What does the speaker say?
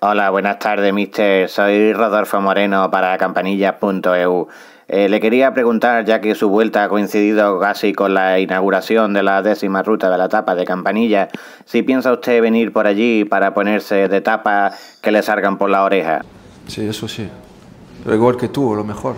Hola, buenas tardes, mister. Soy Rodolfo Moreno para campanillas.eu. Eh, le quería preguntar, ya que su vuelta ha coincidido casi con la inauguración de la décima ruta de la tapa de Campanilla, si piensa usted venir por allí para ponerse de tapa que le salgan por la oreja. Sí, eso sí. Lo igual que tú, lo mejor.